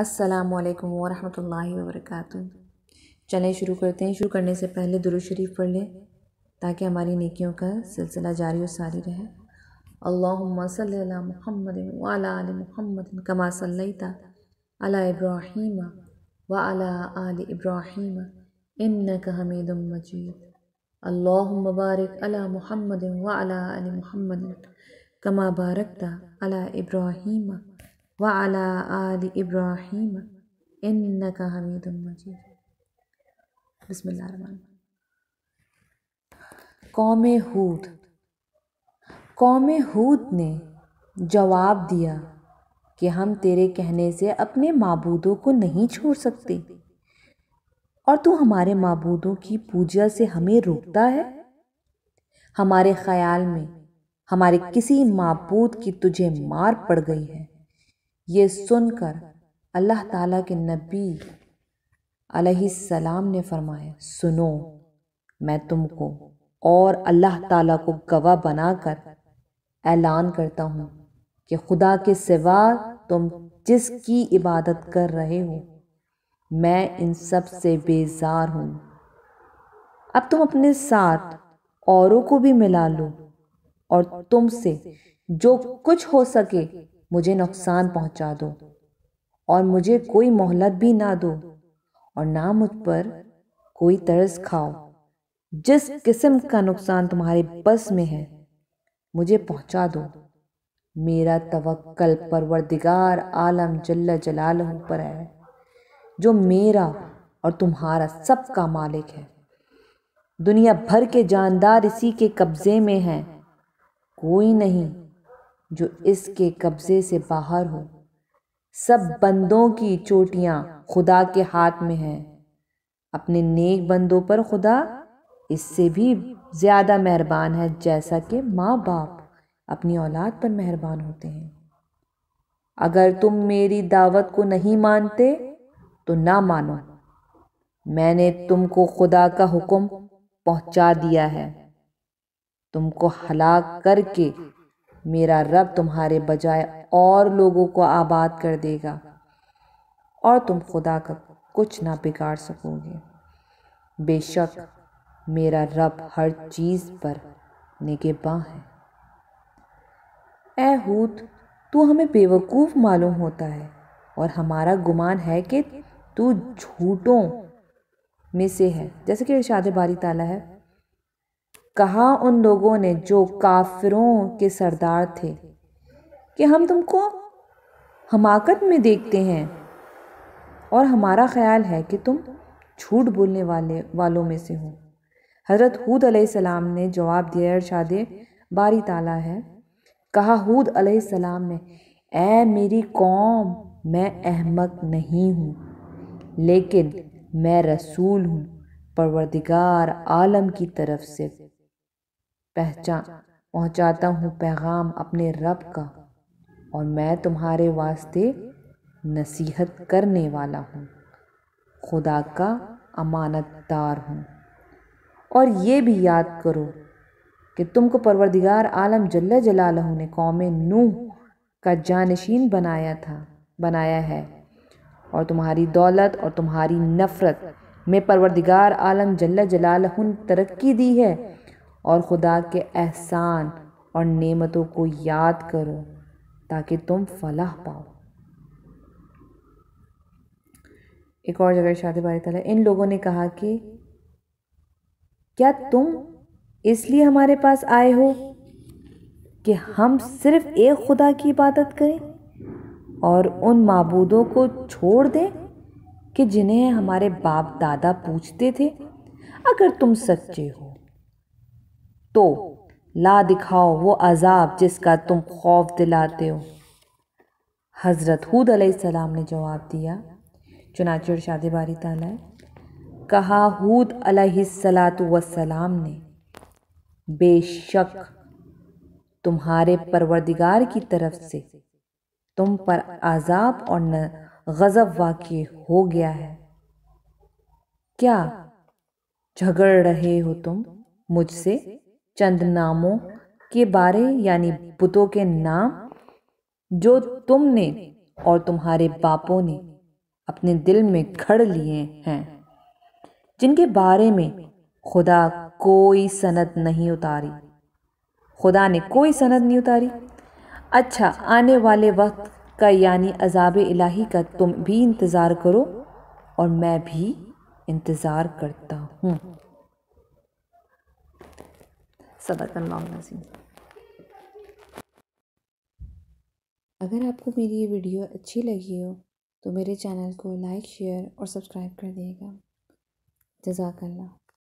असलकम वालेकुम वरक चलें शुरू करते हैं शुरू करने से पहले दुरुशरीफ़ पढ़ लें ताकि हमारी नेकियों का सिलसिला जारी और सारी रहे अल्लाहुम्मा वाल अला कमा सल्ता अला इब्राहिम व अला आल इब्राहिम इन्नक हमीदुम मजीद अल्लाहुम्मा बारिक अला मुहम्मद वाल अला कमा बारकता अला इब्राहिम वाला आल इब्राहिम इन का हमीद मजीद बसमान कौम हूद कौम हूद ने जवाब दिया कि हम तेरे कहने से अपने मबूदों को नहीं छोड़ सकते और तू हमारे मबूदों की पूजा से हमें रोकता है हमारे ख्याल में हमारे किसी मबूद की तुझे मार पड़ गई है ये सुनकर अल्लाह ताला के नबी अलैहिस्सलाम ने फरमाया सुनो मैं तुमको और अल्लाह ताला को गवाह बनाकर ऐलान करता हूँ कि खुदा के सिवा तुम जिसकी इबादत कर रहे हो मैं इन सब से बेजार हूँ अब तुम अपने साथ औरों को भी मिला लो और तुमसे जो कुछ हो सके मुझे नुकसान पहुंचा दो और मुझे कोई मोहलत भी ना दो और ना मुझ पर कोई तर्ज खाओ जिस किस्म का नुकसान तुम्हारे बस में है मुझे पहुंचा दो मेरा तवक्कल परवरदिगार आलम जल्ला जलाल पर है जो मेरा और तुम्हारा सबका मालिक है दुनिया भर के जानदार इसी के कब्ज़े में हैं कोई नहीं जो इसके कब्ज़े से बाहर हो सब बंदों की चोटियां खुदा के हाथ में हैं अपने नेक बंदों पर खुदा इससे भी ज़्यादा मेहरबान है जैसा कि माँ बाप अपनी औलाद पर मेहरबान होते हैं अगर तुम मेरी दावत को नहीं मानते तो ना मानो मैंने तुमको खुदा का हुक्म पहुंचा दिया है तुमको हलाक करके मेरा रब तुम्हारे बजाय और लोगों को आबाद कर देगा और तुम खुदा का कुछ ना बिगाड़ सकोगे बेशक मेरा रब हर चीज़ पर निगेबा है एहूत हूत तू हमें बेवकूफ़ मालूम होता है और हमारा गुमान है कि तू झूठों में से है जैसे कि इर्शाद बारी ताला है कहा उन लोगों ने जो काफिरों के सरदार थे कि हम तुमको हमाकत में देखते हैं और हमारा ख्याल है कि तुम झूठ बोलने वाले वालों में से हो हज़रत हूद सलाम ने जवाब दिया इरशाद बारी ताला है कहा हूद सलाम ने ए मेरी कौम मैं अहमक नहीं हूँ लेकिन मैं रसूल हूँ परवरदिगार आलम की तरफ से पहचान पहुंचाता हूँ पैगाम अपने रब का और मैं तुम्हारे वास्ते नसीहत करने वाला हूँ खुदा का अमानतदार हूँ और ये भी याद करो कि तुमको परवरदिगार आलम जल्ला जलालह ने कौम नूह का जानशीन बनाया था बनाया है और तुम्हारी दौलत और तुम्हारी नफ़रत में परवरदिगार आलम जल्ला जलाल तरक्की दी है और खुदा के एहसान और नेमतों को याद करो ताकि तुम फलाह पाओ एक और जगह शादी बारी तला इन लोगों ने कहा कि क्या तुम इसलिए हमारे पास आए हो कि हम सिर्फ एक खुदा की इबादत करें और उन मबूदों को छोड़ दें कि जिन्हें हमारे बाप दादा पूछते थे अगर तुम सच्चे हो तो ला दिखाओ वो अजाब जिसका तुम खौफ दिलाते हो हज़रत हूद सलाम ने जवाब दिया चुनाचर शादी बारी ताला कहा हूद सलाम ने बेशक तुम्हारे परवरदिगार की तरफ से तुम पर आज़ाब और न गज़ब वाक़ हो गया है क्या झगड़ रहे हो तुम मुझसे चंद नामों के बारे यानी बुतों के नाम जो तुमने और तुम्हारे बापों ने अपने दिल में घड़ लिए हैं जिनके बारे में खुदा कोई सनत नहीं उतारी खुदा ने कोई सनत नहीं उतारी अच्छा आने वाले वक्त का यानी अजाब इलाही का तुम भी इंतज़ार करो और मैं भी इंतज़ार करता हूँ सदाकल्लाजीम अगर आपको मेरी ये वीडियो अच्छी लगी हो तो मेरे चैनल को लाइक शेयर और सब्सक्राइब कर दिएगा जजाकल्ला